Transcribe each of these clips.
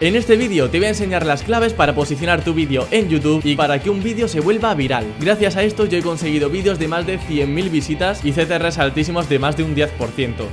En este vídeo te voy a enseñar las claves para posicionar tu vídeo en YouTube y para que un vídeo se vuelva viral. Gracias a esto yo he conseguido vídeos de más de 100.000 visitas y CTRs altísimos de más de un 10%.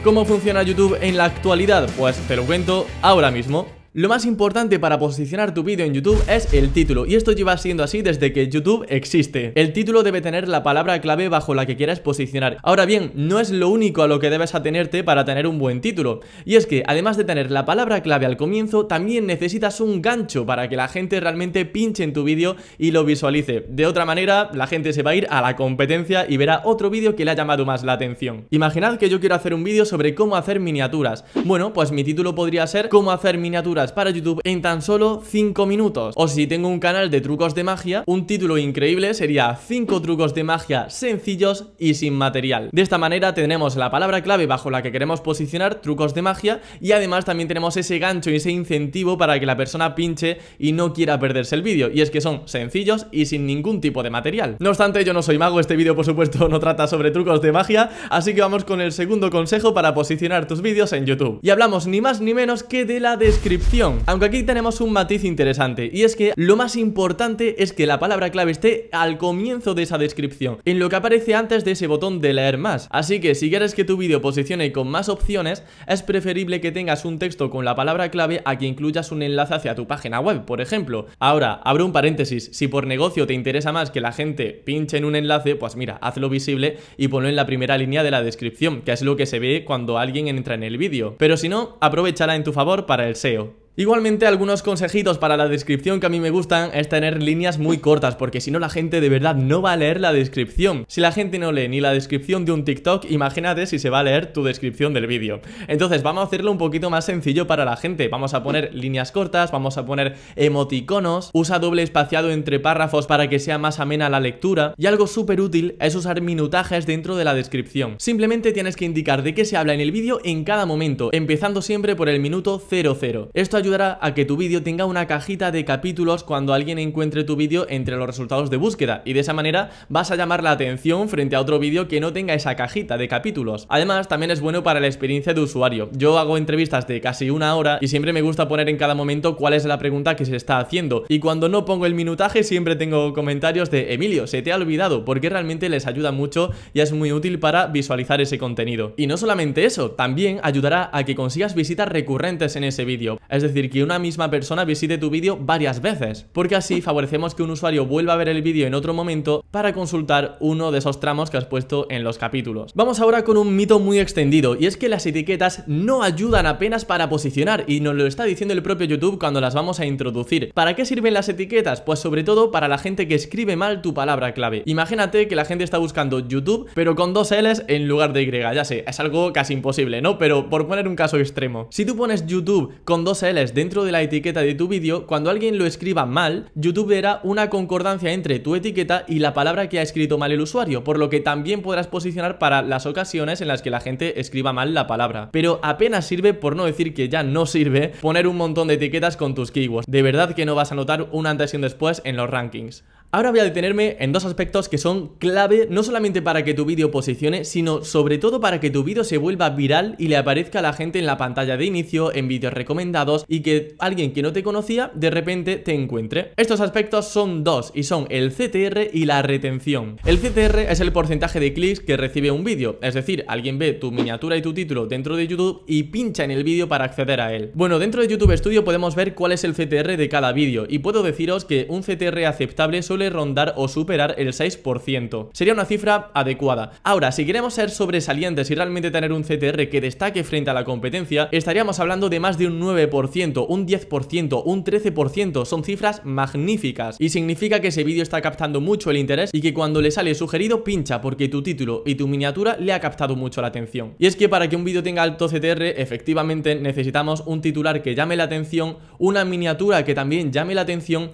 ¿Cómo funciona YouTube en la actualidad? Pues te lo cuento ahora mismo. Lo más importante para posicionar tu vídeo en YouTube es el título, y esto lleva siendo así desde que YouTube existe. El título debe tener la palabra clave bajo la que quieras posicionar. Ahora bien, no es lo único a lo que debes atenerte para tener un buen título, y es que además de tener la palabra clave al comienzo, también necesitas un gancho para que la gente realmente pinche en tu vídeo y lo visualice. De otra manera, la gente se va a ir a la competencia y verá otro vídeo que le ha llamado más la atención. Imaginad que yo quiero hacer un vídeo sobre cómo hacer miniaturas. Bueno, pues mi título podría ser cómo hacer miniaturas para YouTube en tan solo 5 minutos. O si tengo un canal de trucos de magia, un título increíble sería 5 trucos de magia sencillos y sin material. De esta manera tenemos la palabra clave bajo la que queremos posicionar trucos de magia y además también tenemos ese gancho y ese incentivo para que la persona pinche y no quiera perderse el vídeo. Y es que son sencillos y sin ningún tipo de material. No obstante, yo no soy mago, este vídeo por supuesto no trata sobre trucos de magia, así que vamos con el segundo consejo para posicionar tus vídeos en YouTube. Y hablamos ni más ni menos que de la descripción aunque aquí tenemos un matiz interesante y es que lo más importante es que la palabra clave esté al comienzo de esa descripción, en lo que aparece antes de ese botón de leer más. Así que si quieres que tu vídeo posicione con más opciones, es preferible que tengas un texto con la palabra clave a que incluyas un enlace hacia tu página web, por ejemplo. Ahora, abro un paréntesis, si por negocio te interesa más que la gente pinche en un enlace, pues mira, hazlo visible y ponlo en la primera línea de la descripción, que es lo que se ve cuando alguien entra en el vídeo. Pero si no, aprovechala en tu favor para el SEO. Igualmente algunos consejitos para la descripción que a mí me gustan es tener líneas muy cortas porque si no la gente de verdad no va a leer la descripción. Si la gente no lee ni la descripción de un TikTok, imagínate si se va a leer tu descripción del vídeo. Entonces vamos a hacerlo un poquito más sencillo para la gente. Vamos a poner líneas cortas, vamos a poner emoticonos, usa doble espaciado entre párrafos para que sea más amena la lectura y algo súper útil es usar minutajes dentro de la descripción. Simplemente tienes que indicar de qué se habla en el vídeo en cada momento, empezando siempre por el minuto 00. Esto ayudará a que tu vídeo tenga una cajita de capítulos cuando alguien encuentre tu vídeo entre los resultados de búsqueda y de esa manera vas a llamar la atención frente a otro vídeo que no tenga esa cajita de capítulos. Además, también es bueno para la experiencia de usuario. Yo hago entrevistas de casi una hora y siempre me gusta poner en cada momento cuál es la pregunta que se está haciendo y cuando no pongo el minutaje siempre tengo comentarios de Emilio, se te ha olvidado porque realmente les ayuda mucho y es muy útil para visualizar ese contenido. Y no solamente eso, también ayudará a que consigas visitas recurrentes en ese vídeo. Es decir, decir, que una misma persona visite tu vídeo varias veces, porque así favorecemos que un usuario vuelva a ver el vídeo en otro momento para consultar uno de esos tramos que has puesto en los capítulos. Vamos ahora con un mito muy extendido, y es que las etiquetas no ayudan apenas para posicionar, y nos lo está diciendo el propio YouTube cuando las vamos a introducir. ¿Para qué sirven las etiquetas? Pues sobre todo para la gente que escribe mal tu palabra clave. Imagínate que la gente está buscando YouTube, pero con dos L's en lugar de Y, ya sé, es algo casi imposible, ¿no? Pero por poner un caso extremo. Si tú pones YouTube con dos L's dentro de la etiqueta de tu vídeo, cuando alguien lo escriba mal, YouTube verá una concordancia entre tu etiqueta y la palabra que ha escrito mal el usuario, por lo que también podrás posicionar para las ocasiones en las que la gente escriba mal la palabra. Pero apenas sirve, por no decir que ya no sirve, poner un montón de etiquetas con tus keywords. De verdad que no vas a notar un antes y un después en los rankings. Ahora voy a detenerme en dos aspectos que son clave no solamente para que tu vídeo posicione, sino sobre todo para que tu vídeo se vuelva viral y le aparezca a la gente en la pantalla de inicio, en vídeos recomendados y que alguien que no te conocía de repente te encuentre. Estos aspectos son dos y son el CTR y la retención. El CTR es el porcentaje de clics que recibe un vídeo, es decir, alguien ve tu miniatura y tu título dentro de YouTube y pincha en el vídeo para acceder a él. Bueno, dentro de YouTube Studio podemos ver cuál es el CTR de cada vídeo y puedo deciros que un CTR aceptable suele rondar o superar el 6%. Sería una cifra adecuada. Ahora, si queremos ser sobresalientes y realmente tener un CTR que destaque frente a la competencia, estaríamos hablando de más de un 9%, un 10%, un 13%. Son cifras magníficas y significa que ese vídeo está captando mucho el interés y que cuando le sale sugerido pincha porque tu título y tu miniatura le ha captado mucho la atención. Y es que para que un vídeo tenga alto CTR, efectivamente necesitamos un titular que llame la atención, una miniatura que también llame la atención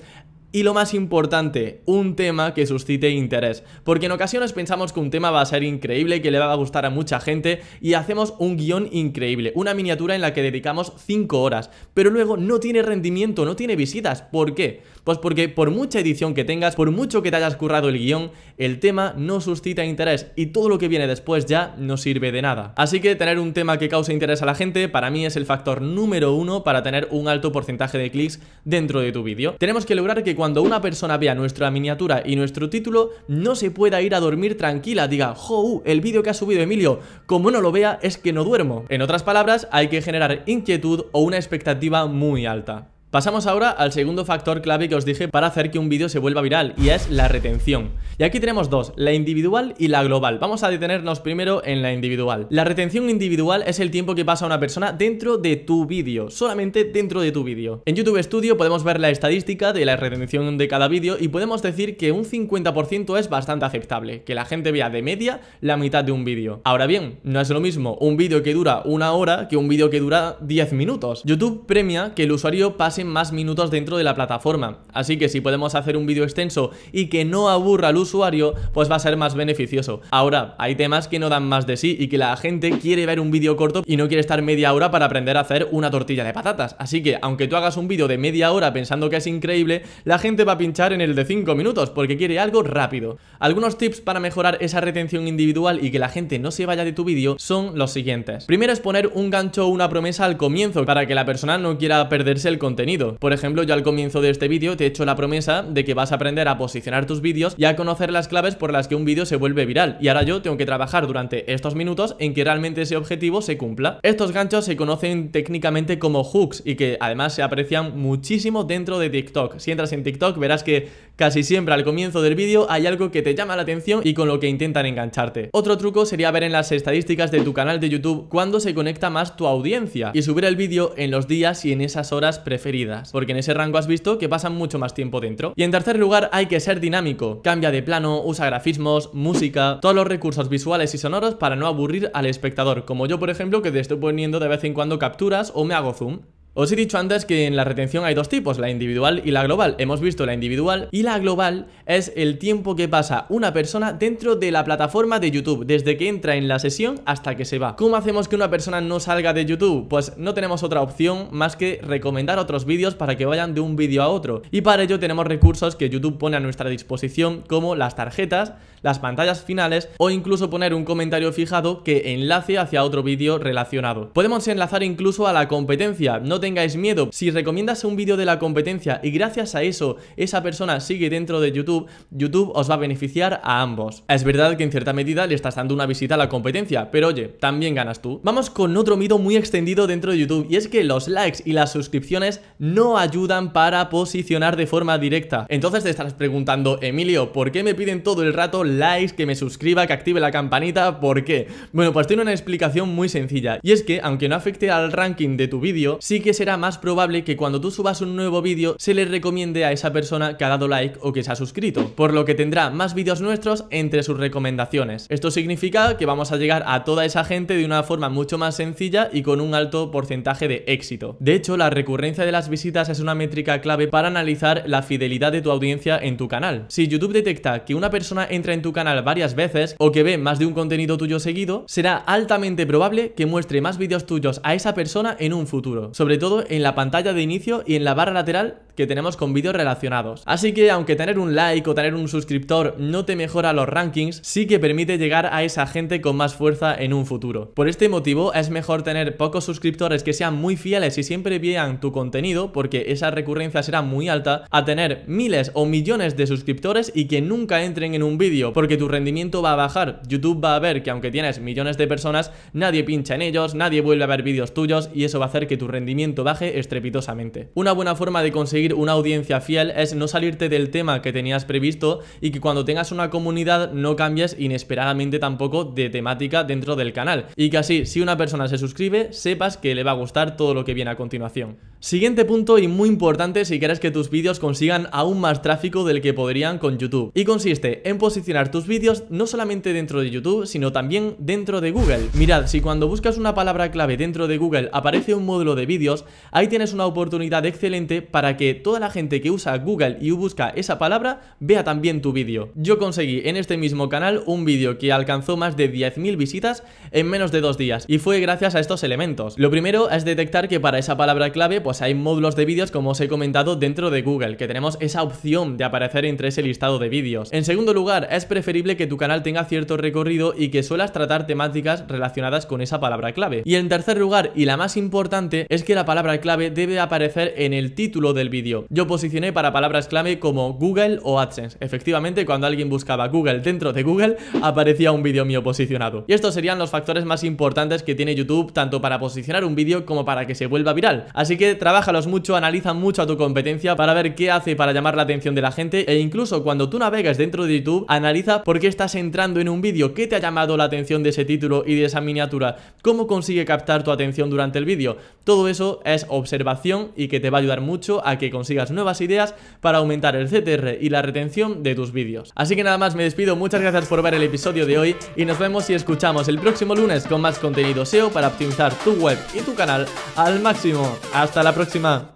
y lo más importante, un tema que suscite interés, porque en ocasiones pensamos que un tema va a ser increíble, que le va a gustar a mucha gente y hacemos un guión increíble, una miniatura en la que dedicamos 5 horas, pero luego no tiene rendimiento, no tiene visitas. ¿Por qué? Pues porque por mucha edición que tengas, por mucho que te hayas currado el guión, el tema no suscita interés y todo lo que viene después ya no sirve de nada. Así que tener un tema que cause interés a la gente para mí es el factor número uno para tener un alto porcentaje de clics dentro de tu vídeo. Tenemos que lograr que cuando una persona vea nuestra miniatura y nuestro título, no se pueda ir a dormir tranquila, diga, jo, uh, el vídeo que ha subido Emilio, como no lo vea es que no duermo. En otras palabras, hay que generar inquietud o una expectativa muy alta. Pasamos ahora al segundo factor clave que os dije para hacer que un vídeo se vuelva viral y es la retención. Y aquí tenemos dos, la individual y la global. Vamos a detenernos primero en la individual. La retención individual es el tiempo que pasa una persona dentro de tu vídeo, solamente dentro de tu vídeo. En YouTube Studio podemos ver la estadística de la retención de cada vídeo y podemos decir que un 50% es bastante aceptable, que la gente vea de media la mitad de un vídeo. Ahora bien, no es lo mismo un vídeo que dura una hora que un vídeo que dura 10 minutos. YouTube premia que el usuario pase más minutos dentro de la plataforma. Así que si podemos hacer un vídeo extenso y que no aburra al usuario, pues va a ser más beneficioso. Ahora, hay temas que no dan más de sí y que la gente quiere ver un vídeo corto y no quiere estar media hora para aprender a hacer una tortilla de patatas. Así que, aunque tú hagas un vídeo de media hora pensando que es increíble, la gente va a pinchar en el de 5 minutos porque quiere algo rápido. Algunos tips para mejorar esa retención individual y que la gente no se vaya de tu vídeo son los siguientes. Primero es poner un gancho o una promesa al comienzo para que la persona no quiera perderse el contenido por ejemplo, yo al comienzo de este vídeo te he hecho la promesa de que vas a aprender a posicionar tus vídeos y a conocer las claves por las que un vídeo se vuelve viral. Y ahora yo tengo que trabajar durante estos minutos en que realmente ese objetivo se cumpla. Estos ganchos se conocen técnicamente como hooks y que además se aprecian muchísimo dentro de TikTok. Si entras en TikTok verás que casi siempre al comienzo del vídeo hay algo que te llama la atención y con lo que intentan engancharte. Otro truco sería ver en las estadísticas de tu canal de YouTube cuándo se conecta más tu audiencia y subir el vídeo en los días y en esas horas preferidas porque en ese rango has visto que pasan mucho más tiempo dentro. Y en tercer lugar hay que ser dinámico, cambia de plano, usa grafismos, música, todos los recursos visuales y sonoros para no aburrir al espectador, como yo por ejemplo que te estoy poniendo de vez en cuando capturas o me hago zoom. Os he dicho antes que en la retención hay dos tipos, la individual y la global. Hemos visto la individual y la global es el tiempo que pasa una persona dentro de la plataforma de YouTube, desde que entra en la sesión hasta que se va. ¿Cómo hacemos que una persona no salga de YouTube? Pues no tenemos otra opción más que recomendar otros vídeos para que vayan de un vídeo a otro. Y para ello tenemos recursos que YouTube pone a nuestra disposición como las tarjetas, las pantallas finales o incluso poner un comentario fijado que enlace hacia otro vídeo relacionado. Podemos enlazar incluso a la competencia, no tengáis miedo, si recomiendas un vídeo de la competencia y gracias a eso esa persona sigue dentro de YouTube, YouTube os va a beneficiar a ambos. Es verdad que en cierta medida le estás dando una visita a la competencia, pero oye, también ganas tú. Vamos con otro mito muy extendido dentro de YouTube y es que los likes y las suscripciones no ayudan para posicionar de forma directa. Entonces te estás preguntando, Emilio, ¿por qué me piden todo el rato likes, que me suscriba, que active la campanita, ¿por qué? Bueno, pues tiene una explicación muy sencilla, y es que, aunque no afecte al ranking de tu vídeo, sí que será más probable que cuando tú subas un nuevo vídeo, se le recomiende a esa persona que ha dado like o que se ha suscrito, por lo que tendrá más vídeos nuestros entre sus recomendaciones. Esto significa que vamos a llegar a toda esa gente de una forma mucho más sencilla y con un alto porcentaje de éxito. De hecho, la recurrencia de las visitas es una métrica clave para analizar la fidelidad de tu audiencia en tu canal. Si YouTube detecta que una persona entra en tu canal varias veces o que ve más de un contenido tuyo seguido, será altamente probable que muestre más vídeos tuyos a esa persona en un futuro, sobre todo en la pantalla de inicio y en la barra lateral que tenemos con vídeos relacionados. Así que aunque tener un like o tener un suscriptor no te mejora los rankings, sí que permite llegar a esa gente con más fuerza en un futuro. Por este motivo es mejor tener pocos suscriptores que sean muy fieles y siempre vean tu contenido porque esa recurrencia será muy alta a tener miles o millones de suscriptores y que nunca entren en un vídeo porque tu rendimiento va a bajar. YouTube va a ver que aunque tienes millones de personas, nadie pincha en ellos, nadie vuelve a ver vídeos tuyos y eso va a hacer que tu rendimiento baje estrepitosamente. Una buena forma de conseguir una audiencia fiel es no salirte del tema que tenías previsto y que cuando tengas una comunidad no cambies inesperadamente tampoco de temática dentro del canal. Y que así, si una persona se suscribe, sepas que le va a gustar todo lo que viene a continuación. Siguiente punto y muy importante si quieres que tus vídeos consigan aún más tráfico del que podrían con YouTube. Y consiste en posicionar tus vídeos no solamente dentro de YouTube, sino también dentro de Google. Mirad, si cuando buscas una palabra clave dentro de Google aparece un módulo de vídeos, ahí tienes una oportunidad excelente para que toda la gente que usa Google y busca esa palabra vea también tu vídeo. Yo conseguí en este mismo canal un vídeo que alcanzó más de 10.000 visitas en menos de dos días y fue gracias a estos elementos. Lo primero es detectar que para esa palabra clave, pues, pues hay módulos de vídeos, como os he comentado, dentro de Google, que tenemos esa opción de aparecer entre ese listado de vídeos. En segundo lugar, es preferible que tu canal tenga cierto recorrido y que suelas tratar temáticas relacionadas con esa palabra clave. Y en tercer lugar, y la más importante, es que la palabra clave debe aparecer en el título del vídeo. Yo posicioné para palabras clave como Google o AdSense. Efectivamente, cuando alguien buscaba Google dentro de Google, aparecía un vídeo mío posicionado. Y estos serían los factores más importantes que tiene YouTube, tanto para posicionar un vídeo como para que se vuelva viral. Así que Trabajalos mucho, analiza mucho a tu competencia para ver qué hace para llamar la atención de la gente e incluso cuando tú navegas dentro de YouTube, analiza por qué estás entrando en un vídeo, qué te ha llamado la atención de ese título y de esa miniatura, cómo consigue captar tu atención durante el vídeo. Todo eso es observación y que te va a ayudar mucho a que consigas nuevas ideas para aumentar el CTR y la retención de tus vídeos. Así que nada más, me despido, muchas gracias por ver el episodio de hoy y nos vemos y escuchamos el próximo lunes con más contenido SEO para optimizar tu web y tu canal al máximo. Hasta la próxima.